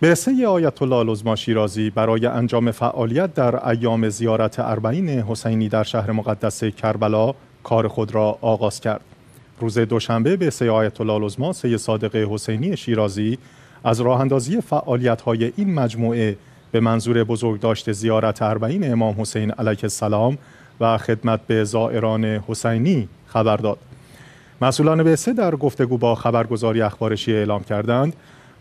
برسه آیت الله لزما شیرازی برای انجام فعالیت در ایام زیارت اربعین حسینی در شهر مقدس کربلا کار خود را آغاز کرد. روز دوشنبه به آیت الله لزما صادق حسینی شیرازی از راه اندازی فعالیت های این مجموعه به منظور بزرگداشت زیارت اربعین امام حسین علیه السلام و خدمت به زائران حسینی خبر داد. مسئولان سه در گفتگو با خبرگزاری اخبارشی اعلام کردند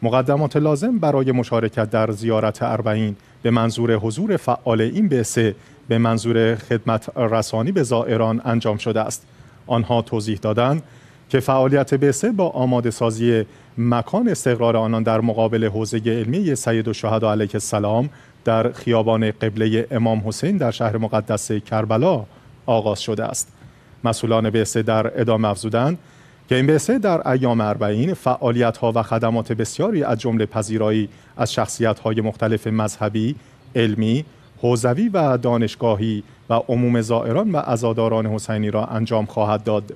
مقدمات لازم برای مشارکت در زیارت اربعین به منظور حضور فعال این بعثه به منظور خدمت رسانی به زائران انجام شده است آنها توضیح دادند که فعالیت بعثه با آماده سازی مکان استقرار آنان در مقابل حوزه علمی سید الشهدا علیه السلام در خیابان قبله امام حسین در شهر مقدس کربلا آغاز شده است مسئولان بعثه در ادامه افزودند گیم در ایام اربعین فعالیت ها و خدمات بسیاری از جمله پذیرایی از شخصیت های مختلف مذهبی، علمی، حوزوی و دانشگاهی و عموم زائران و ازاداران حسینی را انجام خواهد داد.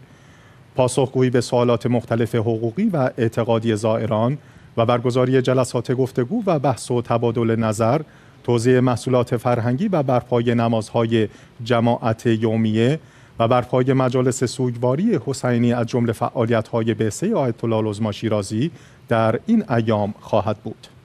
پاسخگویی به سوالات مختلف حقوقی و اعتقادی زائران و برگزاری جلسات گفتگو و بحث و تبادل نظر، توضیح محصولات فرهنگی و برپای نمازهای جماعت یومیه و بر پای مجالس سوگواری حسینی از جمله فعالیت‌های بعثه آیت الله شیرازی در این ایام خواهد بود.